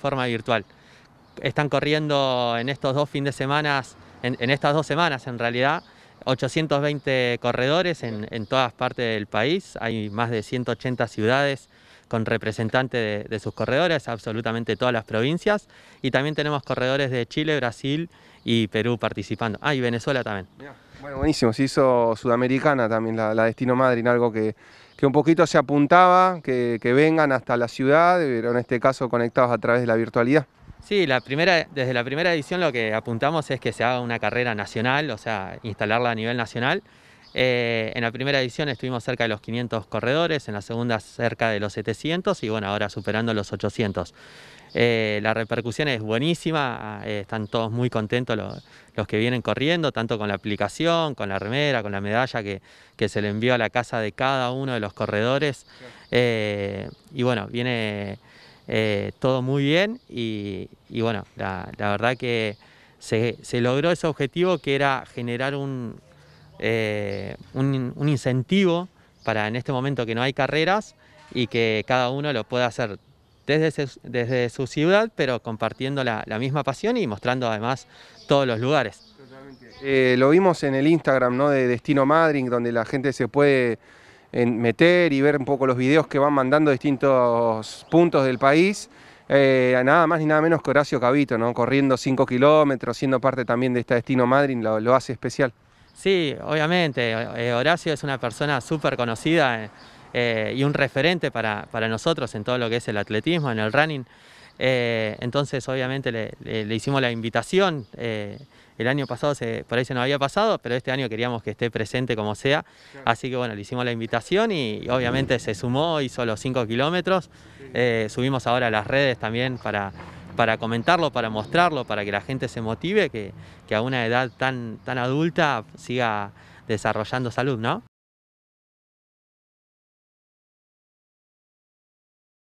forma virtual. Están corriendo en estos dos fines de semana, en, estas dos semanas en realidad, 820 corredores en todas partes del país, hay más de 180 ciudades con representantes de, sus corredores, absolutamente todas las provincias. Y también tenemos corredores de Chile, Brasil y Perú participando. Ah, y Venezuela también. Bueno, buenísimo. Se hizo sudamericana también la, Destino Madrid, algo que, un poquito se apuntaba, que, vengan hasta la ciudad, pero en este caso conectados a través de la virtualidad. Sí, la primera, desde la primera edición lo que apuntamos es que se haga una carrera nacional, o sea, instalarla a nivel nacional eh, en la primera edición estuvimos cerca de los 500 corredores, en la segunda cerca de los 700 y bueno, ahora superando los 800. Eh, la repercusión es buenísima, ah, eh, están todos muy contentos los que vienen corriendo, tanto con la aplicación, con la remera, con la medalla que, se le envió a la casa de cada uno de los corredores. y bueno, viene todo muy bien y, bueno, la, verdad que se logró ese objetivo que era generar un, eh, un, incentivo para en este momento que no hay carreras y que cada uno lo pueda hacer desde, su, desde su ciudad, pero compartiendo la, misma pasión y mostrando además todos los lugares. Eh, lo vimos en el Instagram ¿no? de Destino Madrid, donde la gente se puede eh, meter y ver un poco los videos que van mandando distintos puntos del país. nada más ni nada menos que Horacio Cabito, ¿no? corriendo 5 kilómetros, siendo parte también de esta Destino Madrid, lo hace especial. Sí, obviamente. Eh, eh, Horacio es una persona súper conocida eh, y un referente para, nosotros en todo lo que es el atletismo, en el running. entonces, obviamente, le, hicimos la invitación. el año pasado se, por ahí se nos había pasado, pero este año queríamos que esté presente como sea. Así que bueno, le hicimos la invitación y, obviamente se sumó, hizo los 5 kilómetros. subimos ahora a las redes también para, para comentarlo, para mostrarlo, para que la gente se motive, que, a una edad tan, tan adulta siga desarrollando salud, ¿no?